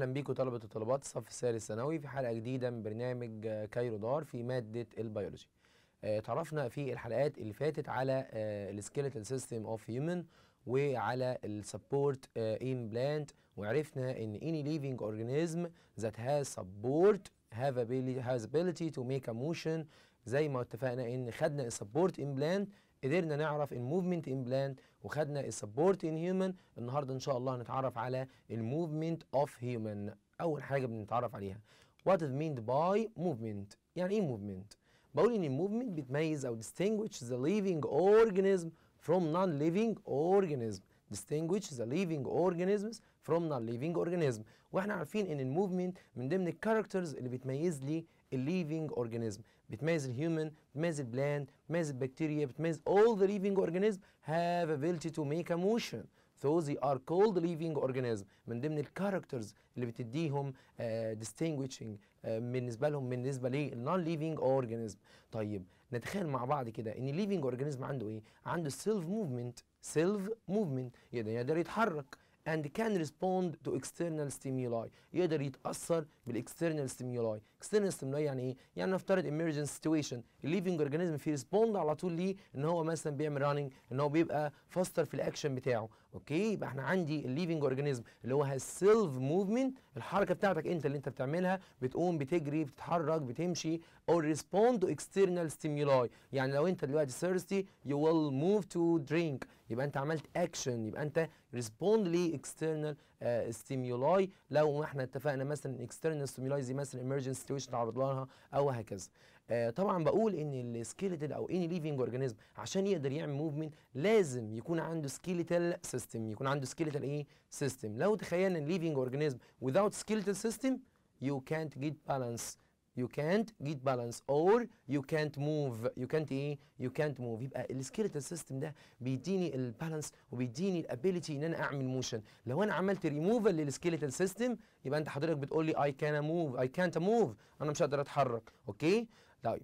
اهلا بيكم طلبه وطلبات الصف الثالث الثانوي في حلقه جديده من برنامج آه، كايرو دار في ماده البيولوجي آه، اتعرفنا في الحلقات اللي فاتت على السكيلتال سيستم اوف هيومن وعلى السبورت امبلانت آه، وعرفنا ان اني ليفينج اورجانيزم ذات هاز سبورت هاف ابيليتي تو ميك ا موشن زي ما اتفقنا ان خدنا السبورت امبلانت قدرنا نعرف الموفمنت امبلانت وخدنا السبورت ان هيومن النهارده ان شاء الله هنتعرف على الموفمنت اوف هيومن اول حاجه بنتعرف عليها وات از ميند باي موفمنت يعني ايه موفمنت بقول ان الموفمنت بتميز او ديستينجويش ذا ليفينج اورجانيزم فروم نون ليفينج اورجانيزم distinguish the living organisms from non-living organism واحنا عارفين ان الموفمنت من ضمن الكاركترز اللي بتميز لي الليفينج اورجانيزم بتميز الهيومن بتميز البلان بتميز البكتيريا بتميز all the living organism have ability to make a motion so they are called living organism من ضمن الكاركترز اللي بتديهم uh, distinguishing uh, بالنسبه لهم بالنسبه للنون ليفينج اورجانيزم طيب نتخيل مع بعض كده ان الليفينج اورجانيزم عنده ايه عنده سيلف موفمنت سيلف موفمنت يقدر يتحرك and can respond to external stimuli يقدر يتأثر بالاكسترنال stimuli external stimuli يعني ايه؟ يعني نفترض emergency situation الليفنج organism في ريسبوند على طول ليه ان هو مثلا بيعمل running ان هو بيبقى فاستر في الاكشن بتاعه اوكي يبقى احنا عندي الليفنج organism اللي هو has self movement الحركه بتاعتك انت اللي انت بتعملها بتقوم بتجري بتتحرك بتمشي or respond to external stimuli يعني لو انت دلوقتي thirsty you will move to drink يبقى انت عملت اكشن يبقى انت ريسبوند لي اكسترنال آه، ستيمولاي لو احنا اتفقنا مثلا اكسترنال ستيمولاي زي مثلا ايمرجنسي سيتويشن تعرض لها او هكذا آه طبعا بقول ان السكيلتال او اني ليفنج اورجانيزم عشان يقدر يعمل موفمنت لازم يكون عنده سكيلتال سيستم يكون عنده سكيلتال ايه سيستم لو تخيلنا ان ليفنج اورجانيزم without سكيلتال سيستم you can't get balance you can't get balance or you can't move you can't ايه you can't move يبقى السكيلتال سيستم ده بيديني البالانس وبيديني الابيليتي ان انا اعمل موشن لو انا عملت ريموفال للسكيلتال سيستم يبقى انت حضرتك بتقول لي I كان move I can't move انا مش هقدر اتحرك اوكي طيب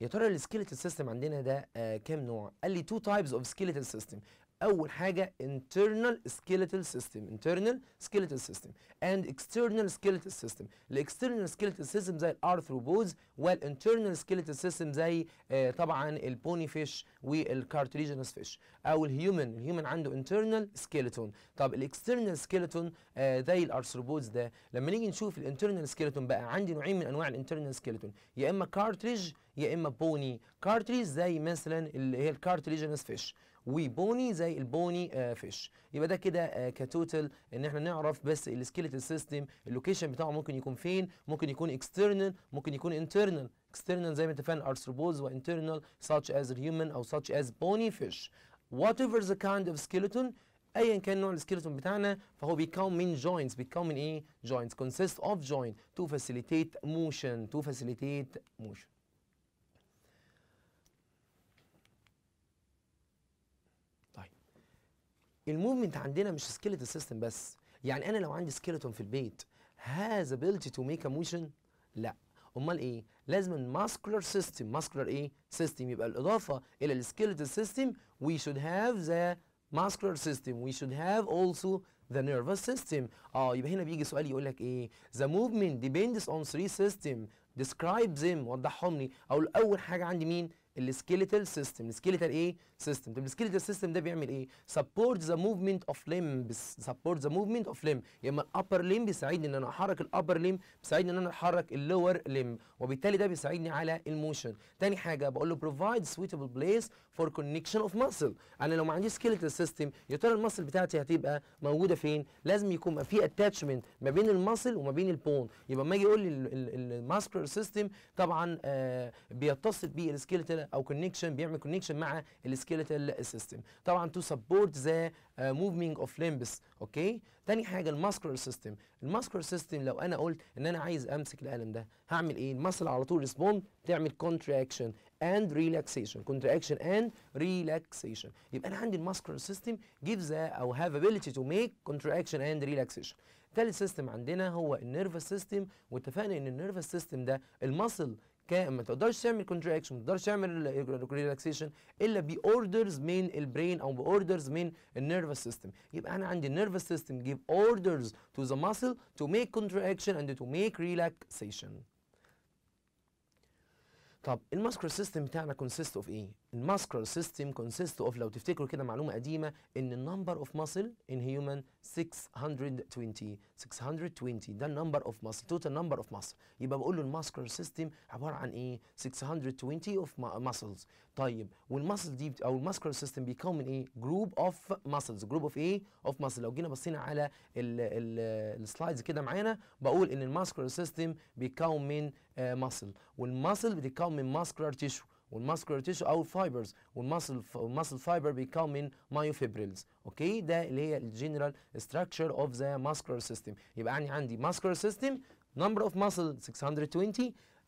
يا ترى السكيلتال سيستم عندنا ده آه كام نوع؟ قال لي تو تايبز اوف سكيلتال سيستم، اول حاجه internal skeletal system internal skeletal system and external skeletal system الاكسترنال skeletal system زي الارثروبودز والinternal skeletal system زي آه طبعا البوني فيش والكارتريجينوس فيش او الهيومن الهيومن عنده internal skeleton طب الاكسترنال skeleton آه زي الارثروبودز ده لما نيجي نشوف الانترنال skeleton بقى عندي نوعين من انواع الانترنال skeleton يا اما كارتريج يا اما بوني كارتريج زي مثلا اللي هي الكارتريجينوس فيش وبوني زي البوني آه، فيش يبقى ده كده آه، كتوتال ان احنا نعرف بس السكيلتال سيستم اللوكيشن بتاعه ممكن يكون فين ممكن يكون اكسترنال ممكن يكون انترنال external زي ما اتفقنا ارثروبوز و internal such as human أو such as bony fish whatever the kind of skeleton ايا كان نوع السكيلتون بتاعنا فهو بيكون من joints بيكون من ايه joints consist of joint to facilitate motion to facilitate motion الموفمنت عندنا مش سكيلت سيستم بس يعني انا لو عندي سكيلتون في البيت هاز ability تو ميك ا موشن لا امال ايه لازم الماسكولار سيستم ماسكولار ايه سيستم يبقى الاضافه الى السكيلت سيستم وي شود هاف ذا ماسكولار سيستم وي شود هاف اولسو ذا نيرفس سيستم اه يبقى هنا بيجي سؤال يقول لك ايه ذا موفمنت ديبندس اون ثري سيستم ديسكرايب them وضحهم لي او اول حاجه عندي مين السكيليتال سيستم السكيليتال ايه سيستم طب السكيليتال سيستم ده بيعمل ايه سبورت ذا موفمنت اوف ليمب سبورت ذا موفمنت اوف ليمب يعني الابر ليمب بيساعدني ان انا احرك الابر ليمب بيساعدني ان انا احرك اللور ليمب وبالتالي ده بيساعدني على الموشن تاني حاجه بقول له بروفايد سويتبل بليس فور كونكشن اوف ماسل انا لو ما عنديش سكيلتال سيستم يا ترى الماسل بتاعتي هتبقى موجوده فين لازم يكون في اتاتشمنت ما بين الماسل وما بين البون يبقى ما اجي اقول لي الماسكولار سيستم طبعا آه بيتصل بيه السكيلتال او كونكشن بيعمل كونكشن مع السكيلتال سيستم طبعا تو سبورت ذا موفمنج اوف لمبس اوكي تاني حاجه الماسكولار سيستم الماسكولار سيستم لو انا قلت ان انا عايز امسك القلم ده هعمل ايه المسل على طول ريسبوند تعمل كونتراكشن اند ريلاكسيشن كونتراكشن اند ريلاكسيشن يبقى انا عندي الماسكولار سيستم جيفز او هاف ابيليتي تو ميك كونتراكشن اند ريلاكسيشن تالت سيستم عندنا هو النيرفس سيستم واتفقنا ان النيرفس سيستم ده المسل كان ما تقدرش تعمل كونتراكشن ما تقدرش تعمل ريلاكسيشن الا باوردرز من البرين او باوردرز من النيرفس سيستم يبقى انا عندي النيرفس سيستم جيف اوردرز تو ذا ماسل تو ميك كونتراكشن اند تو ميك ريلاكسيشن طب الماسكولار سيستم بتاعنا كونسيست اوف ايه الماسكرال سيستم كونسيست اوف لو تفتكروا كده معلومه قديمه ان النمبر اوف ماسل ان هيومن 620 620 ده النمبر اوف ماسل توتال نمبر اوف ماسل يبقى بقول له الماسكرال سيستم عباره عن ايه 620 اوف ماسلز طيب والماسل دي او الماسكرال سيستم بيكون من ايه جروب اوف ماسلز جروب اوف ايه اوف ماسل لو جينا بصينا على السلايدز كده معانا بقول ان الماسكرال سيستم بيكون من ماسل آه، والماسل بتتكون من ماسكرال تيشو والماسكولار تيشو او الفايبرز والماسل والماسل فايبر بيكون من مايوفيبريلز اوكي ده اللي هي الجنرال ستراكشر اوف ذا ماسكولار سيستم يبقى يعني عندي ماسكولار سيستم نمبر اوف ماسل 620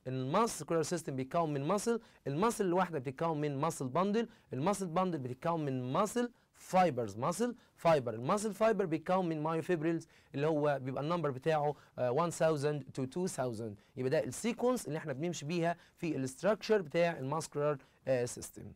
الماسكولار سيستم بيتكون من ماسل الماسل الواحده بتتكون من ماسل باندل الماسل باندل بتتكون من ماسل فايبرز ماسل فايبر الماسل فايبر بيتكون من مايوفيبريلز اللي هو بيبقى النمبر بتاعه 1000 تو 2000 يبقى ده السيكونس اللي احنا بنمشي بيها في الاستراكشر بتاع الماسكولار آه، سيستم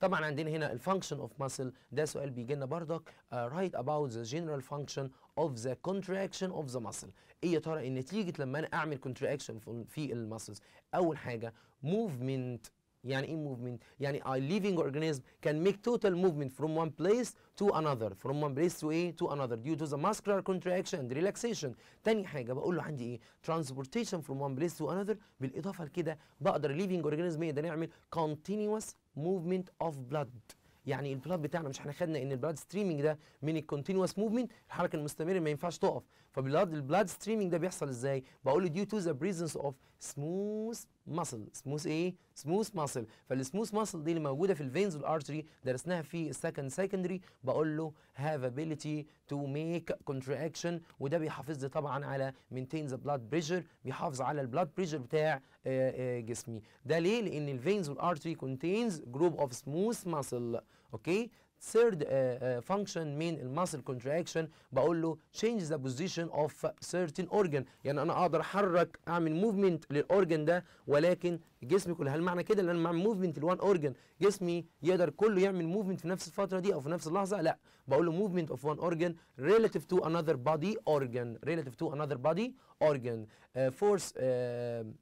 طبعا عندنا هنا الفانكشن اوف ماسل ده سؤال بيجي لنا بردك رايت اباوت ذا جنرال فانكشن اوف ذا كونتراكشن اوف ذا ماسل ايه يا ترى النتيجه لما انا اعمل كونتراكشن في الماسلز اول حاجه موفمنت يعني ايه movement يعني I living organism can make total movement from one place to another from one place to a to another due to the muscular contraction and relaxation تاني حاجة بقول له عندي ايه transportation from one place to another بالاضافة لكده بقدر living organism ايه ده نعمل continuous movement of blood يعني البلاد بتاعنا مش احنا خدنا ان البلاد ستريمنج ده من الكونتينوس موفمنت الحركه المستمره ما ينفعش تقف فبلاد البلاد ستريمنج ده بيحصل ازاي بقول له due to the presence of smooth ماسل سموث ايه سموث ماسل فالسموث ماسل دي اللي موجوده في الفينز والارتري درسناها في السكند سكندري بقول له هاف ابيليتي تو ميك كونتراكشن وده بيحافظ لي طبعا على مينتينز بلاد بريشر بيحافظ على البلاد بريشر بتاع آآ آه، آآ آه، جسمي ده ليه لان الفينز والارتري كونتينز جروب اوف سموث ماسل اوكي ثيرد فانكشن من الماسل كونتراكشن بقول له change the position of certain organ يعني انا اقدر احرك اعمل موفمنت للاورجن ده ولكن جسمي كله هل معنى كده ان انا بعمل موفمنت لوان اورجن جسمي يقدر كله يعمل موفمنت في نفس الفتره دي او في نفس اللحظه لا بقول له موفمنت اوف وان اورجن relative to another body organ relative to another body organ force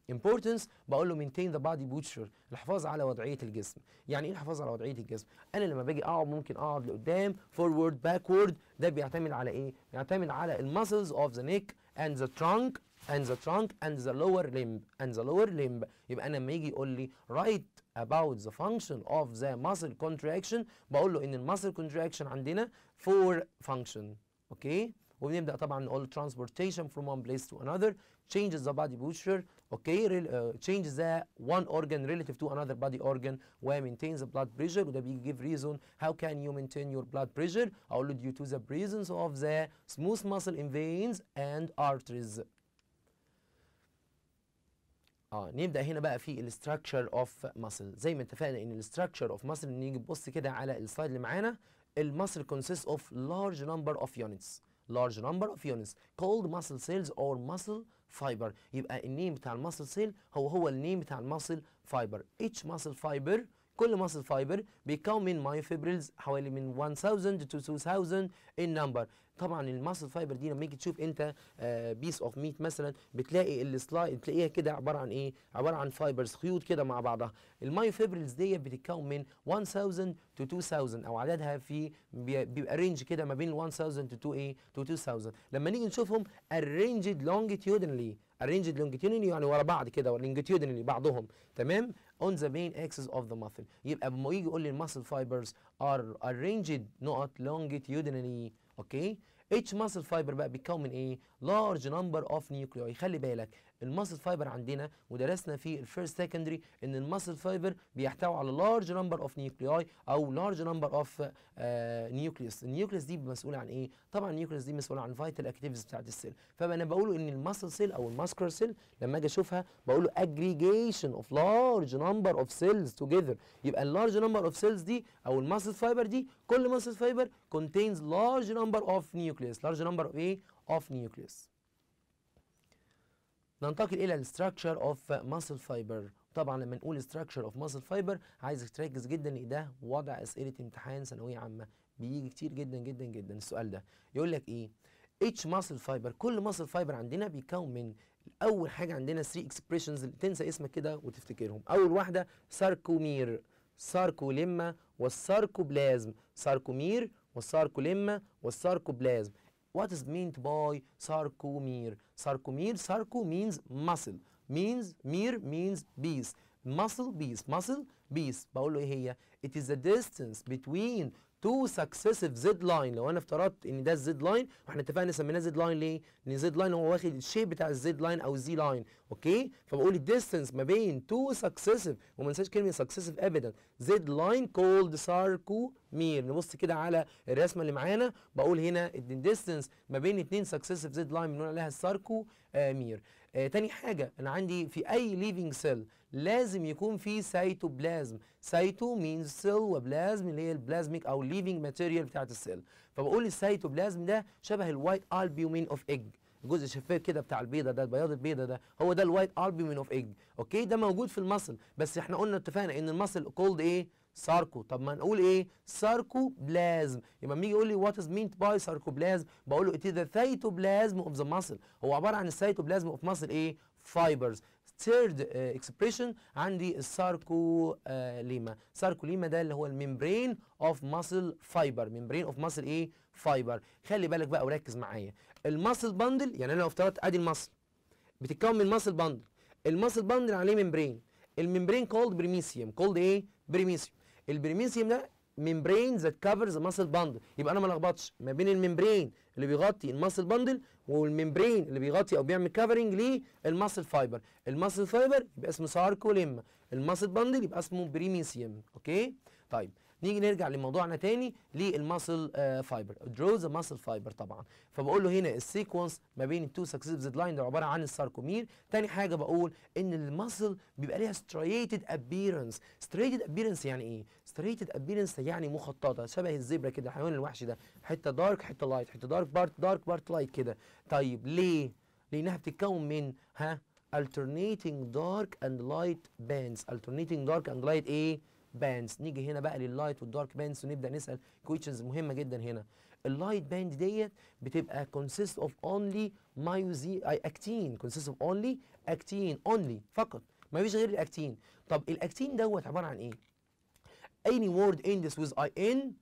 importance بقول له maintain the body posture الحفاظ على وضعيه الجسم يعني ايه الحفاظ على وضعيه الجسم انا لما باجي اقعد ممكن اقعد لقدام forward backward ده بيعتمد على ايه بيعتمد على المسلز of the neck and the trunk and the trunk and the lower limb and the lower limb يبقى انا لما يجي يقول لي رايت about the function of the muscle contraction بقول له ان المسل contraction عندنا four function اوكي okay? وبنبدا طبعا نقول transportation from one place to another changes the body posture Okay, uh, changes the one organ relative to another body organ Where maintains the blood pressure وده give reason how can you maintain your blood pressure All due to the presence of the smooth muscle in veins and arteries اه نبدا هنا بقى في الستراكشر اوف ماسل زي ما اتفقنا ان الستراكشر اوف ماسل نيجي نبص كده على السلايد اللي معانا الماسل كونسيست اوف لارج نمبر اوف يونتس large number of units called muscle cells or muscle fiber يبقى النيم بتاع المسل سيل هو هو النيم بتاع المسل فايبر each muscle fiber كل ماسل فايبر بيتكون من مايوفيبريلز حوالي من 1000 to 2000 in number طبعا الماسل فايبر دي لما تيجي تشوف انت بيس اوف ميت مثلا بتلاقي السلايد تلاقيها كده عباره عن ايه عباره عن فايبرز خيوط كده مع بعضها المايوفيبريلز دي بتتكون من 1000 to 2000 او عددها في بيبقى رينج كده ما بين 1000 to 2 ايه to 2000 لما نيجي نشوفهم arranged longitudinally arranged longitudinally يعني ورا بعض كده longitudinally بعضهم تمام on the main axis of the muscle, يبقى لما يجي يقول لي المسل fibers are arranged not longitudinally اوكي okay. each muscle fiber بقى بيتكون a large number of nuclei خلي بالك الماسل فايبر عندنا ودرسنا في الفيرست سكندري ان الماسل فايبر بيحتوي على لارج نمبر اوف نيوكلياي او لارج نمبر اوف نيوكليوس النيوكليوس دي مسؤوله عن ايه طبعا النيوكليوس دي مسؤوله عن فايتال اكتيفيتيز بتاعت السيل فانا بقوله ان الماسل سيل او الماسكر سيل لما اجي اشوفها بقوله اجريجيشن اوف لارج نمبر اوف سيلز توجذر يبقى اللارج نمبر اوف سيلز دي او الماسل فايبر دي كل ماسل فايبر contains large number of nucleus large number of ايه of nucleus ننتقل الى الستراكشر اوف ماسل فايبر طبعا لما نقول ستراكشر اوف ماسل فايبر عايزك تركز جدا ان ده وضع اسئله امتحان ثانويه عامه بيجي كتير جدا جدا جدا السؤال ده يقول لك ايه اتش ماسل فايبر كل ماسل فايبر عندنا بيكون من اول حاجه عندنا 3 اكسبريشنز تنسى اسمك كده وتفتكرهم اول واحده ساركومير ساركوليما والساركوبلازم ساركومير والساركوليما والساركوبلازم What is meant by sarcomere? Sarcomere, sarco means muscle, means mere means beast. Muscle beast. muscle beast. بقول It is the distance between تو سكسيسيف زد لاين لو انا افترضت ان ده الزد لاين واحنا اتفقنا سميناه زد لاين ليه؟ لان زد لاين هو واخد الشيب بتاع الزد لاين او زي لاين اوكي فبقول الديستنس ما بين تو سكسيسيف وما ننساش كلمه سكسيسيف ابدا زد لاين كولد ساركومير نبص كده على الرسمه اللي معانا بقول هنا الديستنس ما بين اثنين سكسيسيف زد لاين بنقول عليها الساركومير آه تاني حاجه انا عندي في اي ليفنج سيل لازم يكون في سيتوبلازم سيتو مين سيل وبلازم اللي هي البلازميك او الليفنج ماتيريال بتاعت السيل فبقول السيتوبلازم ده شبه الوايت البيومين اوف ايج الجزء الشفاف كده بتاع البيضه ده البياض البيضه ده هو ده الوايت البيومين اوف ايج اوكي ده موجود في المصل بس احنا قلنا اتفقنا ان المصل كولد ايه ساركو طب ما نقول ايه ساركو بلازم يبقى لما يجي يقول لي وات از مينت باي ساركوبلازم بقول له اتي ذا سيتوبلازم اوف ذا ماسل هو عباره عن السيتوبلازم اوف ماسل ايه فايبرز ثيرد اكسبريشن uh, عندي الساركوليما uh, ساركوليما ده اللي هو الممبرين اوف ماسل فايبر ممبرين اوف ماسل ايه فايبر خلي بالك بقى وركز معايا الماسل باندل يعني انا لو افترضت ادي الماسل بتتكون من ماسل باندل الماسل باندل عليه ممبرين الممبرين كولد بريميسيوم كولد ايه بريميسيوم البريميسيوم ده ممبرين ذات كفرز ماسل باندل يبقى انا ما لخبطش ما بين الممبرين اللي بيغطي الماسل باندل والممبرين اللي بيغطي او بيعمل كفرنج للماسل فايبر الماسل فايبر يبقى اسمه ساركوليما الماسل باندل يبقى اسمه بريمينسيوم اوكي طيب نيجي نرجع لموضوعنا تاني للماسل فايبر دروز ذا ماسل فايبر طبعا فبقول له هنا السيكونس ما بين التو سكسيف زد لاين ده عباره عن الساركومير تاني حاجه بقول ان الماسل بيبقى ليها ستريتد ابييرنس ستريتد ابييرنس يعني ايه ستريتد ابييرنس يعني مخططه شبه الزبره كده الحيوان الوحشي ده حته دارك حته لايت حته دارك بارت دارك بارت لايت كده طيب ليه لانها بتتكون من ها alternating dark and light bands alternating dark and light ايه باندز نيجي هنا بقى لللايت والدارك باندز ونبدا نسال كويتشنز مهمه جدا هنا اللايت باند ديت بتبقى كونسيست اوف اونلي مايوزي اي اكتين كونسيست اوف اونلي اكتين اونلي فقط ما فيش غير الاكتين طب الاكتين دوت عباره عن ايه اني وورد اندس ويز اي ان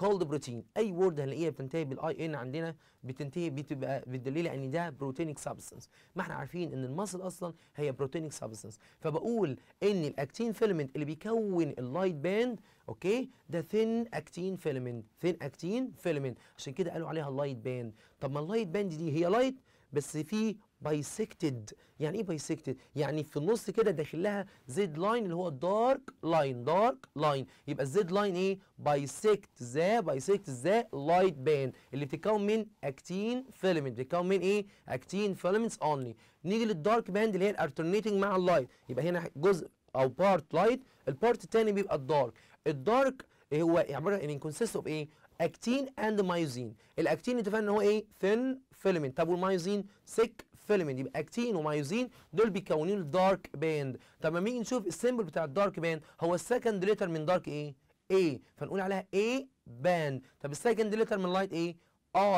كولد بروتين اي وورد هنلاقيها بتنتهي بالاي ان عندنا بتنتهي بتبقى بتدل ان يعني ده بروتينيك سبستنس ما احنا عارفين ان المصل اصلا هي بروتينيك سبستنس فبقول ان الاكتين فيلمنت اللي بيكون اللايت باند اوكي ده ثين اكتين فيلمنت ثين اكتين فيلمنت عشان كده قالوا عليها اللايت باند طب ما اللايت باند دي هي لايت بس في بايسكتد يعني ايه بايسكتد يعني في النص كده داخل لها زد لاين اللي هو دارك لاين دارك لاين يبقى الزد لاين ايه بايسكت ذا بايسكت ذا لايت باند اللي بتتكون من اكتين فيلمنت بتتكون من ايه اكتين فيلمنتس اونلي نيجي للدارك باند اللي هي الالترنيتنج مع اللايت يبقى هنا جزء او بارت لايت البارت الثاني بيبقى الدارك الدارك هو عباره ان كونسيست اوف ايه اكتين اند مايوزين الاكتين اتفقنا ان هو ايه ثين فيلمنت طب والمايوزين سيك فيلمنت يبقى اكتين ومايوزين دول بيكونوا الدارك باند طب لما نيجي نشوف السيمبل بتاع الدارك باند هو السكند ليتر من دارك ايه؟ A فنقول عليها A باند طب السكند ليتر من لايت ايه؟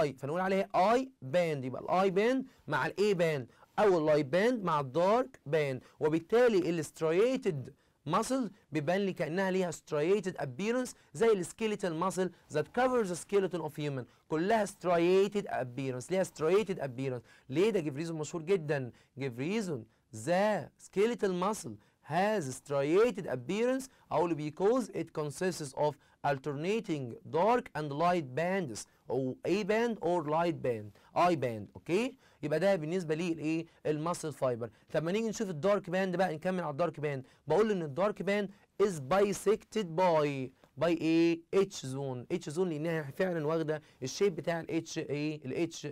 I فنقول عليها I باند يبقى الاي باند مع الاي باند او اللايت باند مع الدارك باند وبالتالي الستريتد muscle بيبان لي كانها ليها striated appearance زي skeletal muscle that covers the skeleton of human كلها striated appearance ليها striated appearance ليه ده give reason مشهور جدا give reason the skeletal muscle has striated appearance only because it consists of alternating dark and light bands or A band or light band I band okay يبقى ده بالنسبه للايه الماسل فايبر طب ما نيجي نشوف الدارك باند بقى نكمل على الدارك باند بقول ان الدارك باند از بايسكتد باي باي ايه اتش زون اتش زون لانها فعلا واخده الشيب بتاع الاتش ايه الاتش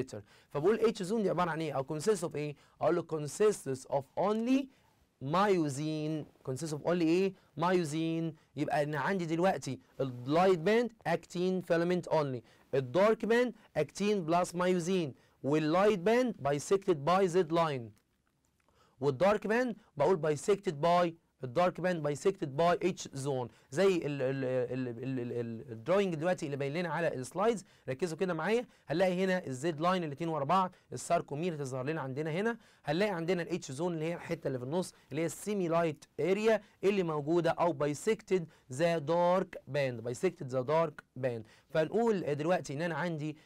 لتر فبقول اتش زون دي عباره عن ايه او كونسيست اوف ايه اقول له كونسيست اوف اونلي مايوزين كونسيست اوف اونلي ايه مايوزين يبقى انا عندي دلوقتي اللايت باند اكتين فيلمنت اونلي الدارك باند اكتين بلس مايوزين with light band bisected by Z line with dark band بقول bisected by الدارك باند بايسكتد باي اتش زون زي الدراينج دلوقتي اللي باين لنا على السلايدز ركزوا كده معايا هنلاقي هنا الزد لاين الاثنين ورا بعض الساركومير تظهر لنا عندنا هنا هنلاقي عندنا الاتش زون اللي هي الحته اللي في النص اللي هي السيمي لايت اريا اللي موجوده او بايسكتد ذا دارك باند بايسكتد ذا دارك باند فنقول دلوقتي ان انا عندي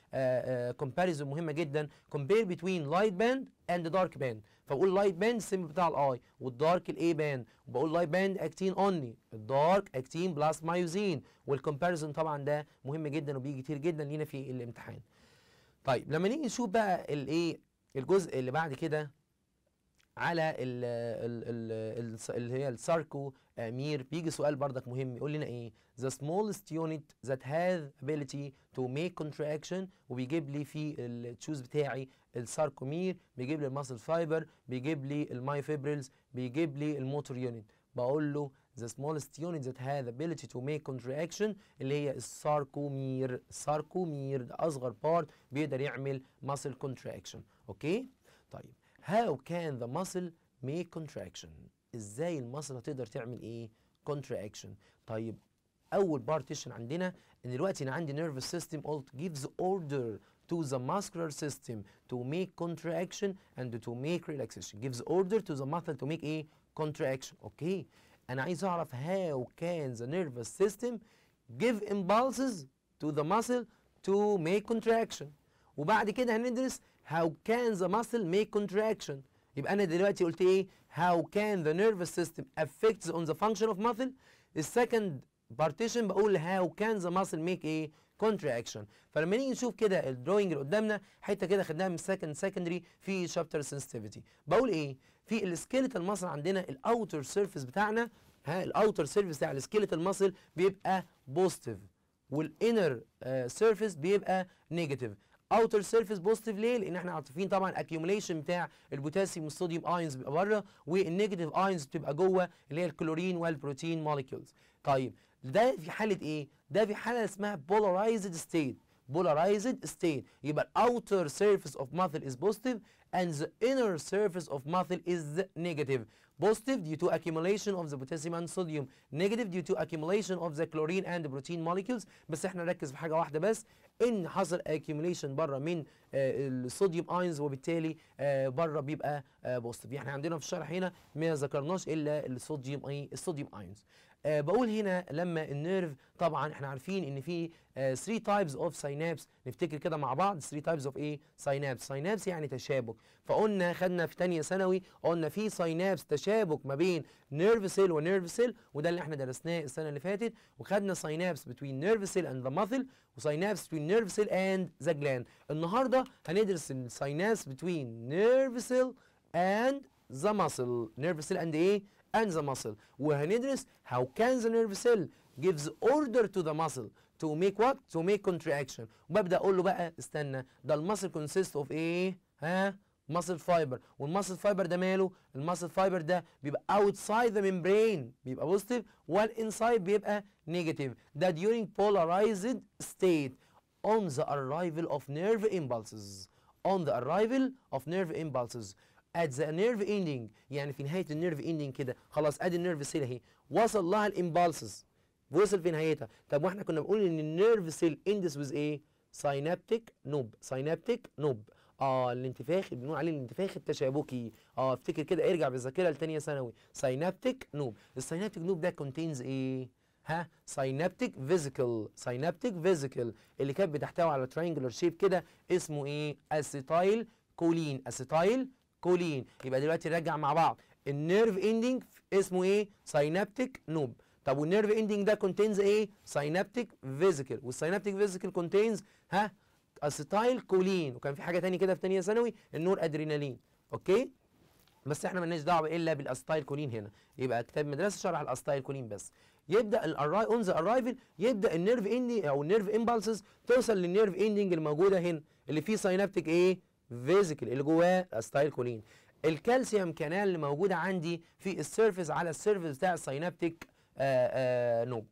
كومباريزون آه، آه، مهمه جدا كومبير بتوين لايت باند اند دارك باند فبقول لايت باند السم بتاع الاي والدارك الاي باند وبقول لايت باند اكتين اونلي الدارك اكتين بلاس مايوزين والكومباريزون طبعا ده مهم جدا وبيجي كتير جدا لينا في الامتحان طيب لما نيجي نشوف بقى الايه الجزء اللي بعد كده على ال ال اللي هي الساركو امير آه، بيجي سؤال بردك مهم يقول لنا ايه the smallest unit that has ability to make contraction وبيجيب لي في التشوز بتاعي الساركومير بيجيب لي الماسل فايبر بيجيب لي المايفيبريلز بيجيب لي الموتور يونت بقول له the smallest unit that has ability to make contraction اللي هي الساركومير الساركومير ده اصغر بارت بيقدر يعمل muscle contraction اوكي طيب How can the muscle make contraction ازاي المصل هتقدر تعمل ايه contraction طيب اول بارتيشن عندنا ان دلوقتي انا عندي nervous system alt gives order to the muscular system to make contraction and to make relaxation gives order to the muscle to make ايه contraction اوكي انا عايز اعرف how can the nervous system give impulses to the muscle to make contraction وبعد كده هندرس how can the muscle make contraction يبقى انا دلوقتي قلت ايه how can the nervous system affects on the function of muscle second partition بقول how can the muscle make ايه contraction فلما نيجي نشوف كده الدروينج اللي قدامنا حته كده خدناها من second secondary في شابتر sensitivity بقول ايه في السكيلتال ماسل عندنا الاوتر سيرفيس بتاعنا ها الاوتر سيرفيس بتاع السكيلتال ماسل بيبقى بوزيتيف والانر سيرفيس بيبقى نيجاتيف اوتر سيرفيس بوزيتيف ليه لان احنا عارفين طبعا اكيوميشن بتاع البوتاسيوم والصوديوم ايونز بيبقى بره والنيجاتيف ايونز بتبقى جوه اللي هي الكلورين والبروتين موليكيولز طيب ده في حاله ايه ده في حاله اسمها بولارايزد ستيت polarized state يبقى outer surface of muscle is positive and the inner surface of muscle is negative positive due to accumulation of the potassium and sodium negative due to accumulation of the chlorine and protein molecules بس احنا نركز في حاجه واحده بس ان حصل accumulation بره من الصوديوم اينز وبالتالي بره بيبقى positive يعني عندنا في الشرح هنا ما ذكرناش الا الصوديوم ايه الصوديوم اينز أه بقول هنا لما النيرف طبعا احنا عارفين ان في 3 تايبز اوف ساينابس نفتكر كده مع بعض 3 تايبز اوف ايه ساينابس ساينابس يعني تشابك فقلنا خدنا في ثانيه ثانوي قلنا في ساينابس تشابك ما بين نيرف سيل ونيرف سيل وده اللي احنا درسناه السنه اللي فاتت وخدنا ساينابس بتوين نيرف سيل اند ذا ماثل وساينابس بتوين نيرف سيل اند ذا جلاند النهارده هندرس الساينابس بتوين نيرف سيل اند ذا ماسل نيرف سيل اند ايه and the muscle وهندرس how can the nerve cell gives order to the muscle to make what to make contraction وببدا اقول له بقى استنى ده المسل consists of ايه ها muscle fiber والmuscle fiber ده ماله المuscle fiber ده بيبقى outside the membrane بيبقى positive while inside بيبقى negative ده during polarized state on the arrival of nerve impulses on the arrival of nerve impulses at the nerve ending يعني في نهاية النيرف ending كده خلاص ادي النيرف سيل اهي وصل لها الامبالسز وصل في نهايتها طب واحنا كنا بنقول ان النيرف سيل اندس ويز ايه سينابتيك نوب سينابتيك نوب اه الانتفاخ بنقول عليه الانتفاخ التشابكي اه افتكر كده ارجع بالذاكره لثانيه ثانوي سينابتيك نوب السينابتيك نوب ده كونتينز ايه ها سينابتيك فيزيكال سينابتيك فيزيكال اللي كانت بتحتوي على ترينجلر شيب كده اسمه ايه اسيتايل كولين اسيتايل كولين يبقى دلوقتي نرجع مع بعض النيرف اندنج اسمه ايه سينابتيك نوب طب والنيرف اندنج ده كونتينز ايه سينابتيك فيزيكال والسينابتيك فيزيكال كونتينز ها اسيتايل كولين وكان في حاجه ثانيه كده في ثانيه ثانوي النور ادرينالين اوكي بس احنا مالناش دعوه الا بالاستايل كولين هنا يبقى كتاب مدرسه شرح الاستايل كولين بس يبدا الاراي اون ذا ارايفل يبدا النيرف اندي او النيرف امبالسز توصل للنيرف اندنج الموجوده هنا اللي فيه سينابتيك ايه فيزيكال اللي جواه آه، كولين الكالسيوم كانال اللي موجوده عندي في السيرفيس على السيرفيس بتاع السينابتيك آه، آه، نوب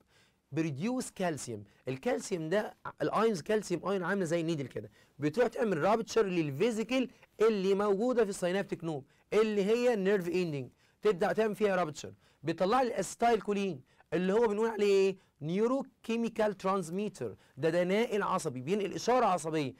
بريديوس كالسيوم الكالسيوم ده الاينز كالسيوم اين عامله زي النيدل كده بتروح تعمل رابتشر للفيزيكال اللي موجوده في السينابتيك نوب اللي هي النيرف اندنج تبدا تعمل فيها رابتشر بيطلع لي الاستايل كولين اللي هو بنقول عليه ايه كيميكال ترانسميتر ده ده ناقل عصبي بينقل اشاره عصبيه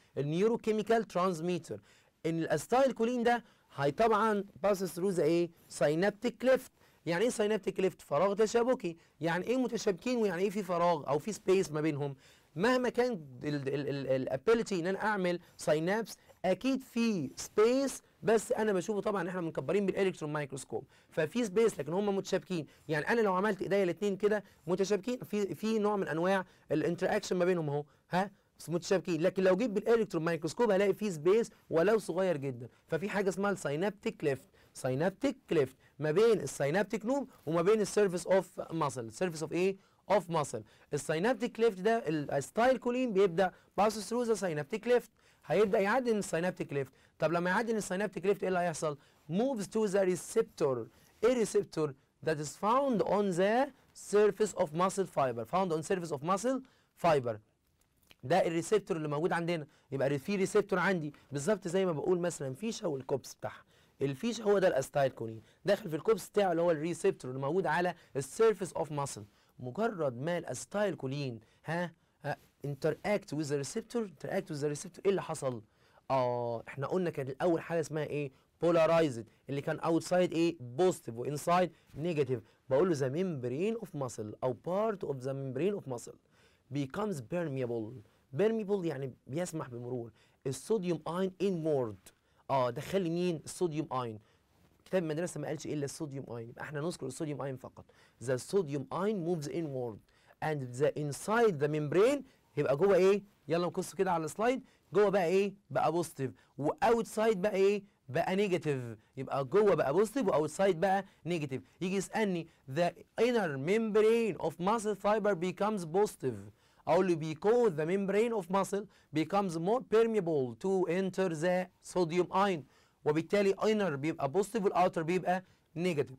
كيميكال ترانسميتر ان الاستايل كولين ده هي طبعا باس ثرو ذا ايه سينابتيك كليفت يعني ايه سينابتيك كليفت فراغ تشابكي يعني ايه متشابكين ويعني ايه في فراغ او في سبيس ما بينهم مهما كان الابيلتي ان انا اعمل سينابس اكيد في سبيس بس انا بشوفه طبعا احنا مكبرين بالالكترون مايكروسكوب ففي سبيس لكن هم متشابكين يعني انا لو عملت ايديا الاثنين كده متشابكين في في نوع من انواع الانتراكشن ما بينهم اهو ها متشابكين لكن لو جيت بالالكترون مايكروسكوب هلاقي في سبيس ولو صغير جدا ففي حاجه اسمها السينابتيك كليفت سينابتيك كليفت ما بين السينابتيك نوب وما بين السيرفيس اوف ماسل السيرفيس اوف ايه اوف ماسل السينابتيك كليفت ده الستايل كولين بيبدا باس ثرو ذا سينابتيك كليفت هيبدا يعدل السينابتيك ليفت طب لما يعدل السينابتيك ليفت ايه اللي هيحصل moves to the receptor a إيه receptor that is found on the surface of muscle fiber found on surface of muscle fiber ده الريسبتور اللي موجود عندنا يبقى في ريسبتور عندي بالظبط زي ما بقول مثلا فيشه والكوبس بتاعها الفيشه هو ده الاستايل كونين داخل في الكوبس بتاعه اللي هو الريسبتور اللي موجود على السيرفيس اوف ماسل مجرد ما الاستايل كولين ها interact with the receptor interact with the receptor ايه اللي حصل اه احنا قلنا كان الاول حاجه اسمها ايه polarized اللي كان outside ايه positive وانسايد نيجاتيف بقول له the membrane of muscle او part of the membrane of muscle becomes permeable permeable يعني بيسمح بمرور الصوديوم اين inward اه دخل لي مين الصوديوم اين كتاب المدرسه ما قالش الا الصوديوم اين يبقى احنا نذكر الصوديوم اين فقط the sodium ion moves inward and the inside the membrane يبقى جوه ايه يلا نقص كده على السلايد جوه بقى ايه بقى بوزيتيف واوتسايد بقى ايه بقى نيجاتيف يبقى جوه بقى بوزيتيف واوتسايد بقى نيجاتيف يجي يسالني the inner membrane of muscle fiber becomes positive اقول له because the membrane of muscle becomes more permeable to enter the sodium ion وبالتالي inner بيبقى بوزيتيف والاوتر بيبقى نيجاتيف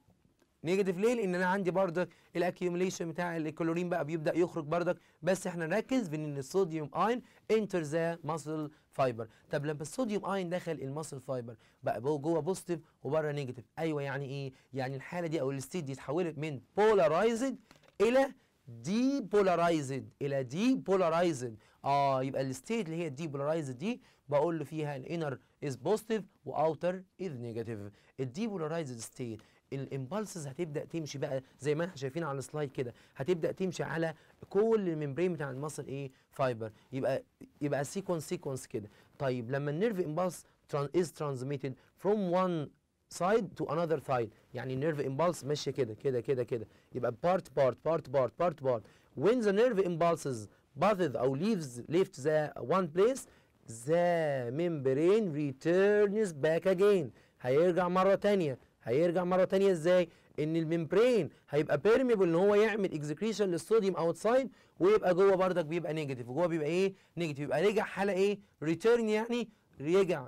نيجاتيف ليه لان انا عندي بردك الاكيوميليشن بتاع الكلورين بقى بيبدا يخرج بردك بس احنا نركز في ان الصوديوم اين انتر ذا ماسل فايبر طب لما الصوديوم اين دخل الماسل فايبر بقى جوه بوزيتيف وبره نيجاتيف ايوه يعني ايه يعني الحاله دي او الستيت دي اتحولت من بولارايزد الى دي بولارايزد الى دي بولارايزد اه يبقى الستيت اللي هي الدي بولارايزد دي بقول له فيها الانر از بوزيتيف واوتر از نيجاتيف الدي بولارايزد ستيت الامبالسز هتبدا تمشي بقى زي ما احنا شايفين على السلايد كده هتبدا تمشي على كل الممبرين بتاع المصل ايه فايبر يبقى يبقى سيكونس سيكونس كده طيب لما النيرف امبالس از ترانسميتد فروم وان سايد تو انذر سايد يعني النيرف امبالس ماشيه كده كده كده كده يبقى بارت بارت بارت بارت بارت بارت وين ذا نيرف امبالسز buzzes او ليفز ليفت ذا وان بليس ذا ممبرين ريتيرنز باك اجين هيرجع مره ثانيه هيرجع مره تانية ازاي ان الممبرين هيبقى بيرميبل ان هو يعمل اكزكريشن للصوديوم اوتسايد ويبقى جوه بردك بيبقى نيجاتيف وجوه بيبقى ايه نيجاتيف يبقى رجع حاله ايه ريتيرن يعني رجع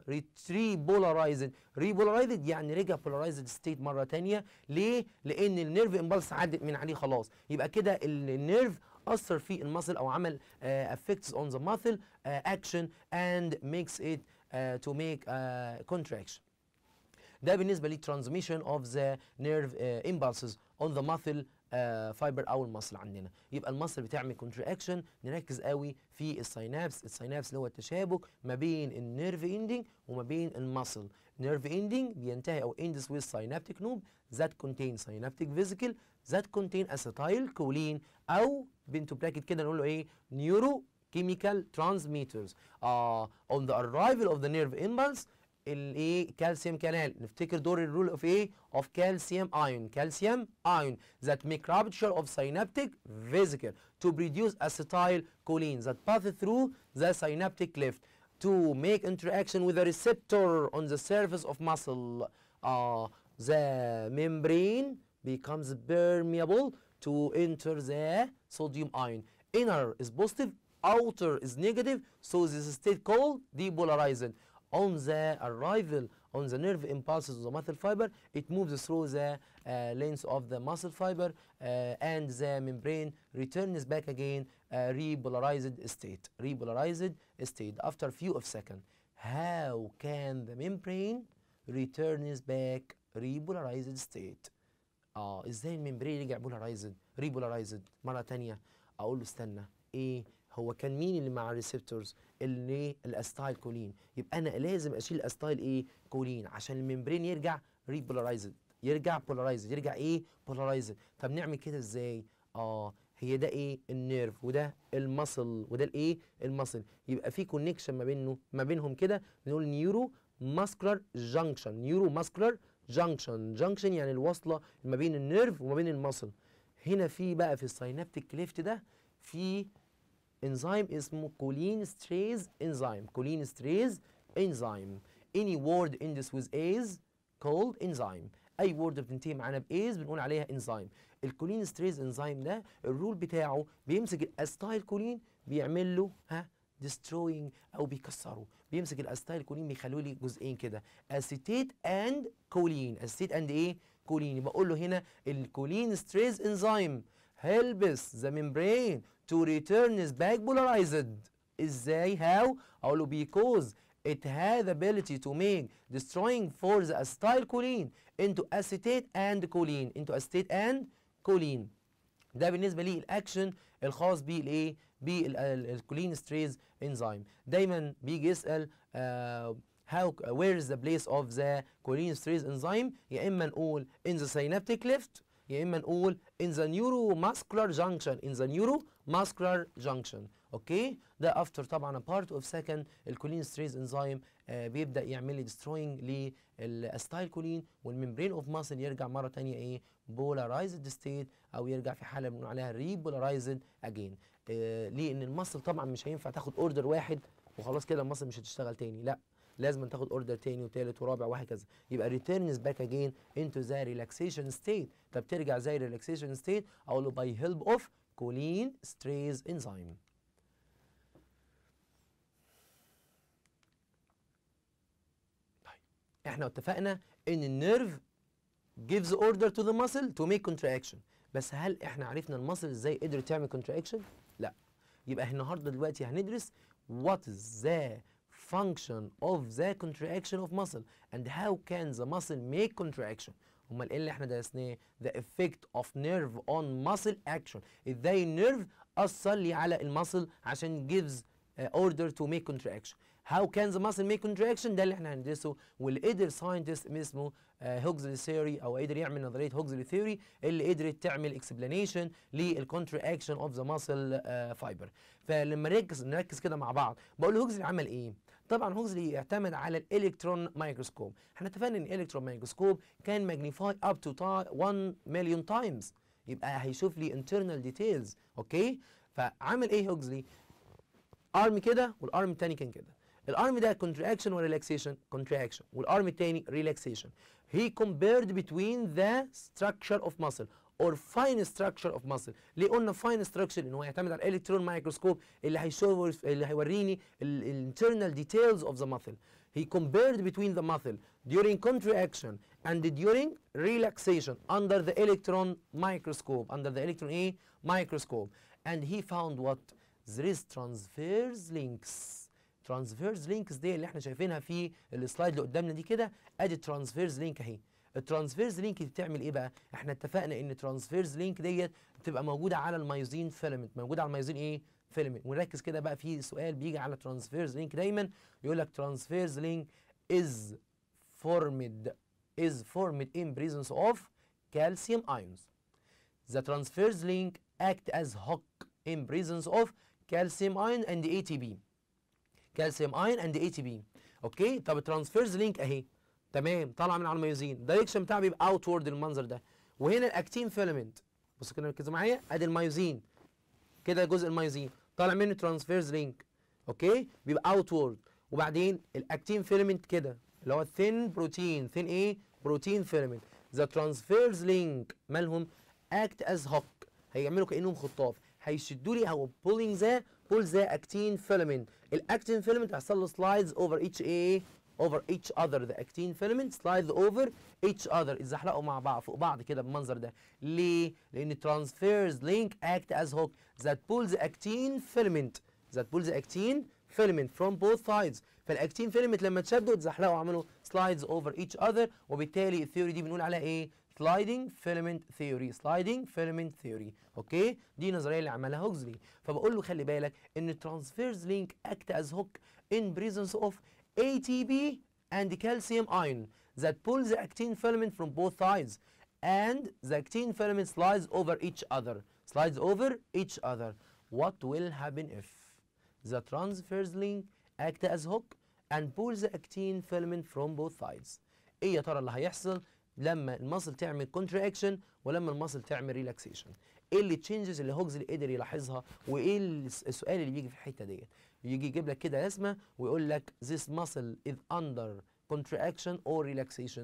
ري بولارايزد ري بولارايزد يعني رجع بولارايزد ستيت مره ثانيه ليه لان النيرف امبلس عدت من عليه خلاص يبقى كده النيرف اثر في المسل او عمل افكتس اون ذا ماثل اكشن اند ميكس ات تو ميك كونتراكشن ده بالنسبه للترانزميشن اوف ذا نيرف امبالسز اون ذا ماسل فايبر او المصل عندنا يبقى المصل بتعمل كونتراكشن نركز قوي في السينابس السينابس اللي هو التشابك ما بين النيرف اندنج وما بين المصل نيرف اندنج بينتهي او اندس ويز سينابتيك نوب ذات كونتين سينابتيك فيزيكال ذات كونتين اسيتايل كولين او بنتو براكت كده نقول له ايه نيورو كيميكال transmitters uh, on the arrival of the nerve impulse الايه كالسيوم كانال نفتكر دور الرول of a of calcium ايون Calcium ايون that make rupture of synaptic vesicle to produce acetylcholine that pass through the synaptic cleft to make interaction with the receptor on the surface of muscle uh, the membrane becomes permeable to enter the sodium ion inner is positive outer is negative so this is state called depolarization on the arrival on the nerve impulses of the muscle fiber, it moves through the uh, length of the muscle fiber uh, and the membrane returns back again uh, repolarized state, repolarized state after a few of seconds. How can the membrane returns back repolarized state؟ ah, Is ازاي membrane repolarized? Repolarized? ريبولرايزد مره ثانيه اقول له استنى ايه هو كان مين اللي مع الريسبتورز اللي الاستايل كولين يبقى انا لازم اشيل الاستايل ايه كولين عشان الممبرين يرجع ريبولارايزد يرجع بولارايزد يرجع ايه بولارايزد طب نعمل كده ازاي اه هي ده ايه النيرف وده المصل وده الايه المصل يبقى في كونكشن ما بينه ما بينهم كده بنقول نيورو ماسكولار جانكشن نيورو ماسكولار جانكشن جانكشن يعني الوصله ما بين النيرف وما بين المصل هنا في بقى في الساينابتيك كليفت ده في انزيم اسمه كولين ستريز انزيم كولين ستريز انزيم any word ends with is called انزيم اي وورد بتنتهي معانا بايز بنقول عليها انزيم الكولين ستريز انزيم ده الرول بتاعه بيمسك الاستايل كولين بيعمل له ها ديستروينج او بيكسره بيمسك الاستايل كولين بيخلوه لي جزئين كده اسيتيت اند كولين اسيتيت اند ايه كولين بقول له هنا الكولين ستريز انزيم helps the membrane to return is back polarized ازاي how اقول له because it has ability to make destroying the acetyl choline into acetate and choline into acetate and choline ده بالنسبه لي الاكشن الخاص بالايه بالكولين ستريز انزيم دايما بيجي يسال آه how where is the place of the choline sterase enzyme يا اما نقول in the synaptic left يا اما نقول in the neuromuscular junction in the neuromuscular junction اوكي ده after طبعا a part of second الكولين ستريز انزيم آه بيبدا يعمل لي للاستايل كولين والممبرين اوف ماسل يرجع مره ثانيه ايه بولارايزد ستيت او يرجع في حاله بنقول عليها ريبولارايزد اجين آه ليه ان المصل طبعا مش هينفع تاخد اوردر واحد وخلاص كده المصل مش هتشتغل تاني لا لازم تاخد اوردر تاني وتالت ورابع وهكذا يبقى ريتيرنز باك اجين انتو ذا ريلاكسيشن ستيت طب ترجع زي ريلاكسيشن ستيت اقول له باي هيلب اوف كولين ستريز انزيم طيب احنا اتفقنا ان النيرف gives order to the muscle to make contraction بس هل احنا عرفنا المصل ازاي قدرت تعمل contraction؟ لا يبقى النهارده دلوقتي هندرس what is the function of the contraction of muscle and how can the muscle make contraction امال ايه اللي احنا درسناه the effect of nerve on muscle action ازاي النيرف اثر لي على المسل عشان gives uh, order to make contraction how can the muscle make contraction ده اللي احنا هندرسه واللي قدر ساينتست اسمه هوجزلي آه، ثيوري او قدر يعمل نظريه هوجزلي ثيوري اللي قدرت تعمل اكسبلانيشن للكونتراكشن اوف ذا muscle فايبر آه، فلما نركز نركز كده مع بعض بقول هوجزلي عمل ايه طبعا هوكسلي اعتمد على الالكترون مايكروسكوب احنا اتفقنا ان الالكترون مايكروسكوب كان ماجنيفاي اب تو 1 مليون تايمز يبقى هيشوف لي internal ديتيلز اوكي فعمل ايه هوكسلي ارم كده والارم الثاني كان كده الارم ده contraction ولا relaxation contraction والارم الثاني relaxation he compared between the structure of muscle or fine structure of muscle ليه قلنا فاين ستراكشر ان هو يعتمد على الالكترون مايكروسكوب اللي هيشو اللي هيوريني الانترنال ديتيلز اوف ذا muscle. he compared between the muscle during contraction and during relaxation under the electron microscope under the electron A microscope and he found what there is transverse links transverse links دي اللي احنا شايفينها في السلايد اللي قدامنا دي كده ادي transverse link اهي الترانسفيرز لينك دي بتعمل ايه بقى احنا اتفقنا ان الترانسفيرز لينك ديت بتبقى موجوده على المايوزين فيلمنت موجوده على المايوزين ايه فيلمنت ونركز كده بقى في سؤال بيجي على الترانسفيرز لينك دايما يقول لك ترانسفيرز لينك از فورمد از فورمد ان بريزنس اوف كالسيوم ايونز ذا ترانسفيرز لينك اكت از هوك ان بريزنس اوف كالسيوم ايون اند اي تي بي. كالسيوم ايون اند اي تي بي. اوكي طب الترانسفيرز لينك اهي تمام طالعه من على الميوزين الدايركشن بتاعها بيبقى اوتورد المنظر ده وهنا الاكتين فيلمنت بصوا كده ركزوا معايا ادي الميوزين كده جزء الميوزين طالع منه ترانسفيرز لينك اوكي بيبقى اوتورد وبعدين الاكتين فيلمنت كده اللي هو الثين بروتين ثين ايه بروتين فيلمنت ذا ترانسفيرز لينك مالهم اكت از هوك هيعملوا كانهم خطاف هيشدوا لي او بولينج ذا بول ذا اكتين فيلمنت الاكتين فيلمنت هيحصل له سلايدز اوفر اتش ايه over each other the actin filament slides over each other اتزحلقوا مع بعض فوق بعض كده بالمنظر ده ليه؟ لأن transfers link act as hook that pulls the actin filament that pulls the actin filament from both sides فالاكتين filament لما اتشدوا اتزحلقوا عملوا slides over each other وبالتالي الثيوري دي بنقول عليها ايه؟ sliding filament theory sliding filament theory اوكي دي النظريه اللي عملها هوكزلي فبقول له خلي بالك ان transverse link act as hook in presence of ATP and calcium ion that pull the actin filament from both sides and the actin filament slides over each other slides over each other what will happen if the transverse link act as hook and pulls the actin filament from both sides ايه يا ترى اللي هيحصل لما المصل تعمل contraction ولما المصل تعمل relaxation ايه اللي changes اللي هوجز اللي قدر يلاحظها وايه السؤال اللي بيجي في الحته ديت يجي يجيب لك كده رسمه ويقول لك this muscle is under contraction or relaxation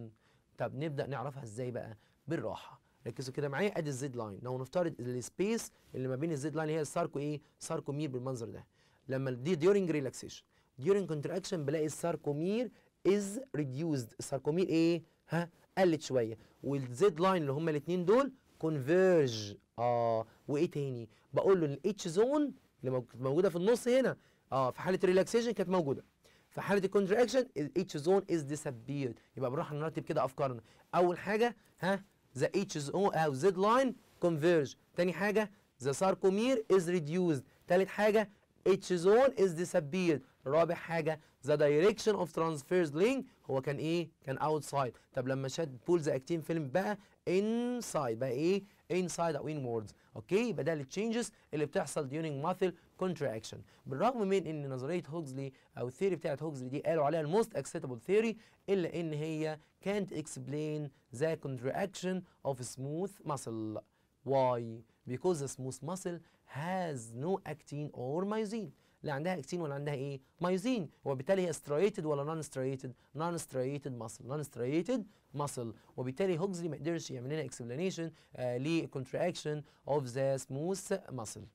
طب نبدا نعرفها ازاي بقى بالراحه ركزوا كده معايا ادي الزد لاين لو نفترض السبيس اللي ما بين الزد لاين هي الساركو ايه ساركومير بالمنظر ده لما دي ديورنج ريلاكسيشن ديورنج كونتراكشن بلاقي الساركومير از ريديوسد الساركومير ايه ها قلت شويه والزد لاين اللي هما الاثنين دول كونفيرج اه وايه تاني بقول له الاتش زون اللي موجوده في النص هنا اه في حاله الريلاكسيشن كانت موجوده في حاله الكونتراكشن الاتش زون از ديسابيرد يبقى بنروح نرتب كده افكارنا اول حاجه ها ذا اتش زون او زد لاين كونفيرج تاني حاجه ذا ساركومير از ريديوزد تالت حاجه H zone is disappeared رابع حاجة the direction of transverse link هو كان ايه كان outside طب لما شاد بول the actin film بقى inside بقى ايه inside او inwards اوكي يبقى ده التشينجز اللي بتحصل during muscle contraction بالرغم من ان نظريه هوجزلي او الثيري بتاعت هوجزلي دي قالوا عليها الموست acceptable theory الا ان هي can't explain the contraction of smooth muscle why because the smooth muscle هاز نو اكتين اور مايزين لا عندها اكتين ولا عندها ايه مايوزين وبالتالي هي ستريتد ولا نون ستريتد نون ستريتد ماسل نون ستريتد ماسل وبالتالي هوجزلي ما قدرش يعمل لنا اكسبلانيشن للكونتراكشن اوف ذا سموث ماسل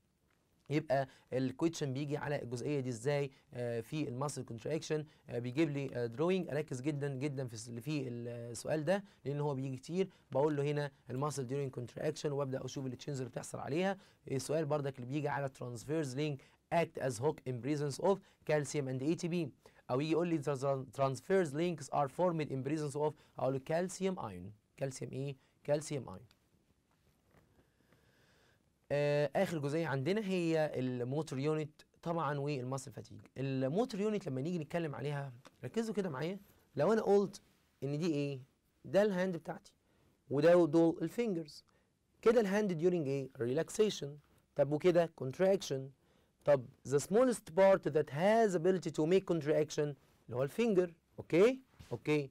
يبقى الكويتشن بيجي على الجزئيه دي ازاي آه، في الماسل آه، كونتراكشن بيجيب لي دروينج آه، اركز جدا جدا في في السؤال ده لان هو بيجي كتير بقول له هنا الماسل ديورينج كونتراكشن وابدا اشوف التشينز اللي بتحصل عليها السؤال بردك اللي بيجي على ترانسفيرز لينك act as hook in presence of calcium and ATP او يجي يقول لي transverse links are formed in presence of اقول له calcium ion calcium ايه calcium ion آه، اخر جزئيه عندنا هي الموتور يونت طبعا والماسل فاتيج الموتور يونت لما نيجي نتكلم عليها ركزوا كده معايا لو انا قلت ان دي ايه ده الهاند بتاعتي وده دول الفينجرز كده الهاند ديورنج ايه ريلاكسيشن طب وكده كونتراكشن طب ذا سمولست بارت ذات هاز ability تو ميك كونتراكشن اللي هو الفينجر اوكي اوكي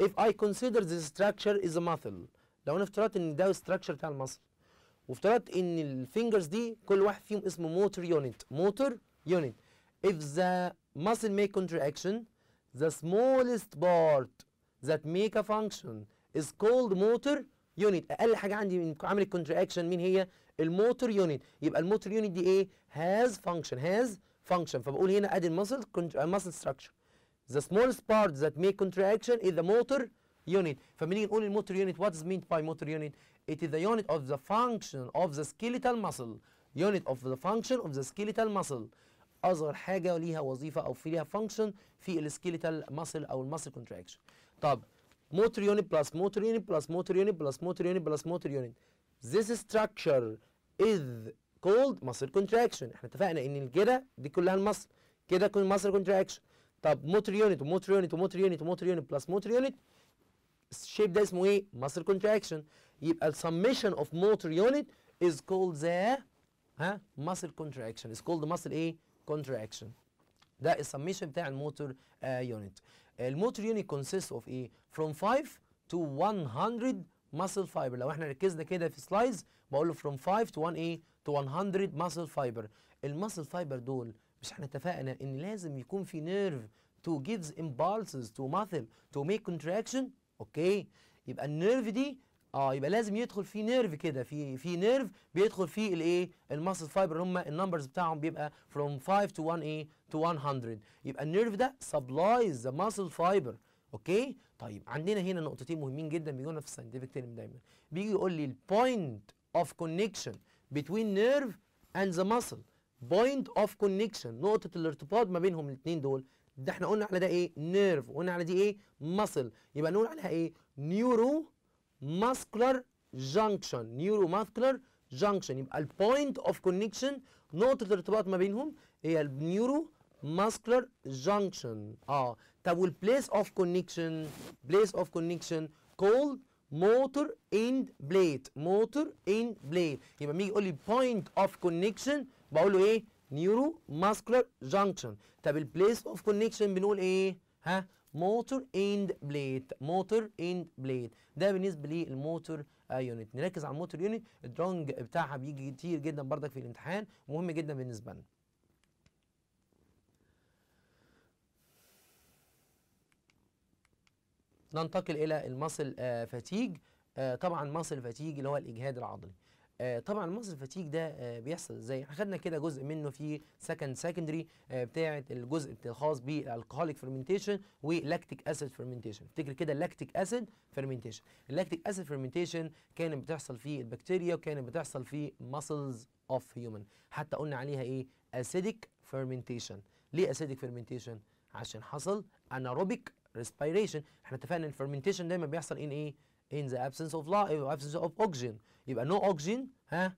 اف اي كونسيدر ذا ستراكشر از ا ماسل لو انا افترضت ان ده الستراكشر بتاع المصل وافترضت ان الفينجرز دي كل واحد فيهم اسمه موتور يونت موتور يونت if the muscle make contraction the smallest part that make a function is called motor unit اقل حاجه عندي من عامل الكونتراكشن مين هي الموتور يونت يبقى الموتور يونت دي ايه has function has function فبقول هنا ادي المسل muscle structure the smallest part that make contraction is the motor unit فبنيجي نقول الموتور يونت what is meant by motor unit It is the unit of the function of the skeletal muscle. Unit of the function of the skeletal muscle. أصغر حاجة ليها وظيفة أو فيها ليها function في السكيليتال muscle أو المسل contraction. طب motor unit plus motor unit plus motor unit plus motor unit plus motor unit. This structure is called muscle contraction. احنا اتفقنا إن الجرة دي كلها المصل كده كل muscle contraction. طب motor unit وموتور unit وموتور unit motor unit plus motor unit الشيب ده اسمه ايه؟ muscle contraction يبقى السميشن اوف موتور يونت از كولد ذا ها muscle contraction is called muscle ايه contraction ده السميشن بتاع الموتور يونت الموتور يونت consists of ايه from 5 to 100 muscle fiber لو احنا ركزنا كده في سلايز بقول له from 5 to 1 ايه to 100 muscle fiber المسل فايبر دول مش احنا اتفقنا ان لازم يكون في نيرف تو جيفز امبالسز تو muscle تو ميك contraction اوكي يبقى النيرف دي اه يبقى لازم يدخل فيه نيرف كده في في نيرف بيدخل فيه الايه الماسل فايبر اللي هم النمبرز بتاعهم بيبقى فروم 5 تو 1 ايه تو 100 يبقى النيرف ده سبلايز ذا ماسل فايبر اوكي طيب عندنا هنا نقطتين مهمين جدا بيجونا في الساينتفك تيرم دايما بيجي يقول لي البوينت اوف كونكشن بتوين نيرف اند ذا ماسل بوينت اوف كونكشن نقطه الارتباط ما بينهم الاثنين دول ده احنا قلنا على ده ايه نيرف وقلنا على دي ايه ماسل يبقى نقول عليها ايه نيورو ماسكولار جانكشن نيورو ماسكولار جانكشن يبقى البوينت اوف كونكشن نقطه الارتباط ما بينهم هي النيورو ماسكولار جانكشن اه طب والبليس اوف كونكشن بليس اوف كونكشن كول موتور اند بليت موتور اند بليت يبقى لما يجي يقول لي بوينت اوف كونكشن بقول له ايه نيورو ماسكولار جانكشن طب البليس اوف كونكشن بنقول ايه ها موتور اند بليت موتور اند بليت ده بالنسبه للموتور يونت آه, نركز على الموتور يونت الدرونج بتاعها بيجي كتير جدا بردك في الامتحان مهم جدا بالنسبه لنا ننتقل الى المصل آه فاتيج آه طبعا مصل فاتيج اللي هو الاجهاد العضلي آه، طبعا مصر فتيج ده آه، بيحصل ازاي خدنا كده جزء منه في سكند سكندري بتاعه الجزء الخاص بالالكهوليك فرمنتيشن ولاكتيك اسيد فرمنتيشن افتكر كده اللاكتيك اسيد فرمنتيشن اللاكتيك اسيد فرمنتيشن كانت بتحصل في البكتيريا وكانت بتحصل في ماسلز اوف هيومن حتى قلنا عليها ايه اسيديك فرمنتيشن ليه اسيديك فرمنتيشن عشان حصل اناروبيك ريسبيريشن احنا اتفقنا ان الفرمنتيشن دايما بيحصل ان ايه in the absence of light absence of oxygen يبقى no oxygen ها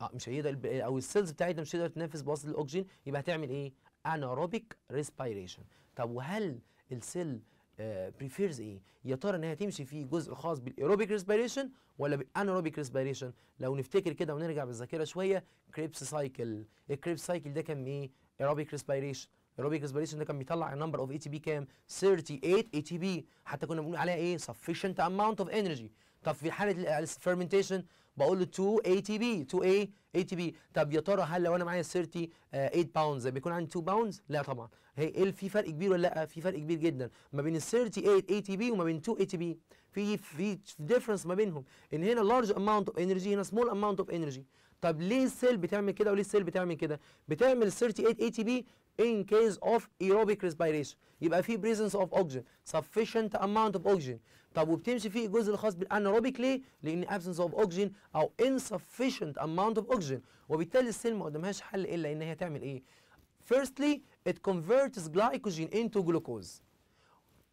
آه مش هيقدر او السيلز بتاعتنا مش هتقدر تنفس بواسطه الاكسجين يبقى هتعمل ايه anaerobic respiration طب وهل السيل بريفيرز آه، ايه يا ترى ان هي تمشي في جزء خاص بالايروبيك ريسبيريشن ولا بالانيروبيك ريسبيريشن لو نفتكر كده ونرجع بالذاكره شويه كريبس سايكل الكريبس سايكل ده كان ايه ايروبيك ريسبيريشن ايروبيك ريسبيريشن ده كان بيطلع النمبر اوف اي تي بي كام 38 اي تي بي حتى كنا بنقول عليها ايه sufficient amount of energy طب في حاله الفيرمنتيشن بقول له 2 اي تي بي 2 اي اي تي بي طب يا ترى هل لو انا معايا 38 باوندز بيكون عندي 2 باوندز لا طبعا هي في فرق كبير ولا لا في فرق كبير جدا ما بين ال 38 اي تي بي وما بين 2 اي تي بي في في ديفرنس ما بينهم ان هنا لارج اماونت اوف انرجي هنا سمول اماونت اوف انرجي طب ليه السيل بتعمل كده وليه السيل بتعمل كده بتعمل 38 اي تي بي in case of aerobic respiration يبقى في presence of oxygen sufficient amount of oxygen طب وبتمشي to الجزء الخاص بالاناerobic ليه؟ لان absence of oxygen او insufficient amount of oxygen وبالتالي السيل ما قدامهاش حل الا ان هي تعمل ايه؟ Firstly it converts glycogen into glucose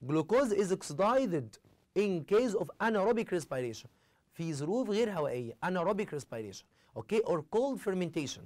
glucose is oxidized in case of anaerobic respiration في ظروف غير هوائيه anaerobic respiration okay or cold fermentation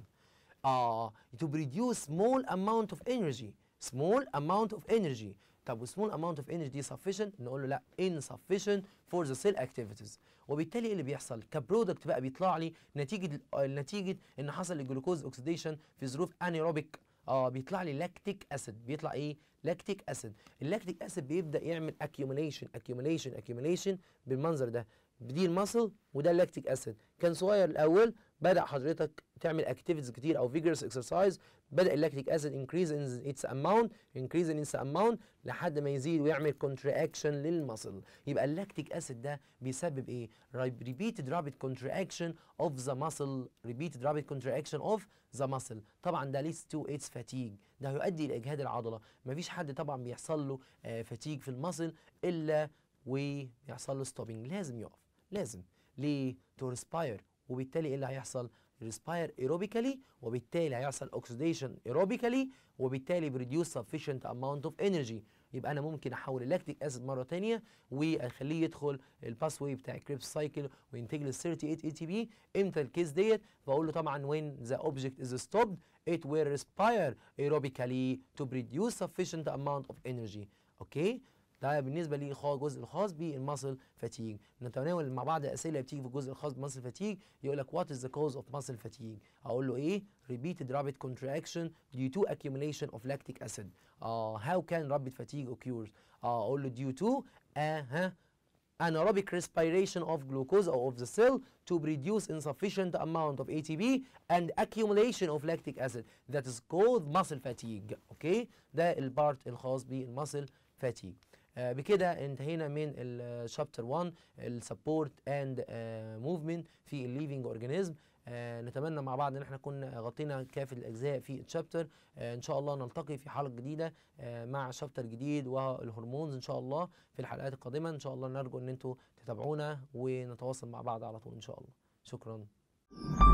اه to produce small amount of energy small amount of energy طب small amount of energy دي sufficient نقول له لا insufficient for the cell activities وبالتالي ايه اللي بيحصل كبرودكت بقى بيطلع لي نتيجه آه، نتيجه ان حصل الجلوكوز اوكسيديشن في ظروف انيروبيك اه بيطلع لي لاكتيك اسيد بيطلع ايه لاكتيك اسيد اللاكتيك اسيد بيبدا يعمل اكيوميليشن اكيوميليشن اكيوميليشن بالمنظر ده دي المصل وده اللاكتيك اسيد كان صغير الاول بدا حضرتك بتعمل اكتيفيتيز كتير او فيجرس اكسرسايز بدا اللاكتيك اسيد انكريز ان اتس اماونت انكريز ان اتس اماونت لحد ما يزيد ويعمل كونتراكشن للمصل يبقى اللاكتيك اسيد ده بيسبب ايه ريبيتد رابيد كونتراكشن اوف ذا مسل ريبيتد رابيد كونتراكشن اوف ذا مسل طبعا ده ليس تو اتس فاتيج ده هيؤدي لاجهاد العضله مفيش حد طبعا بيحصل له آه فاتيج في المصل الا ويحصل له ستوبنج لازم يقف لازم ليه تو ريسباير وبالتالي ايه اللي هيحصل ريسباير ايروبيكالي وبالتالي هيحصل اوكسيديشن ايروبيكالي وبالتالي بريديوس سفيشنت اماونت اوف انرجي يبقى انا ممكن احول اللاكتيك اسيد مره ثانيه واخليه يدخل الباس واي بتاع الكريبس سايكل وينتج لي 38 اي تي بي امتى الكيس ديت بقول له طبعا وين ذا اوبجكت از ستوبد it will respire ايروبيكالي to produce sufficient amount of energy اوكي okay? ده بالنسبه لي خاص جزء الخاص بالمسل فاتيج نتناول مع بعض الاسئله اللي بتيجي في الجزء الخاص بالمسل فاتيج يقول لك وات از ذا كوز اوف مسل فاتيج اقول له ايه ريبيتد رابيد كونتراكشن ديو تو اكيوميليشن اوف لاكتيك اسيد اه هاو كان رابيد فاتيج اوكيورز اقول له ديو تو اه ها anaerobic respiration of glucose of the cell to produce insufficient amount of ATP and accumulation of lactic acid that is called muscle fatigue okay ده البارت الخاص بالمسل fatigue آه، بكده انتهينا من الشابتر 1 السبورت اند موفمنت في الليفنج اورجانيزم آه، نتمنى مع بعض ان احنا كنا غطينا كافه الاجزاء في الشابتر آه ان شاء الله نلتقي في حلقه جديده آه مع شابتر جديد والهرمونز ان شاء الله في الحلقات القادمه ان شاء الله نرجو ان انتم تتابعونا ونتواصل مع بعض على طول ان شاء الله شكرا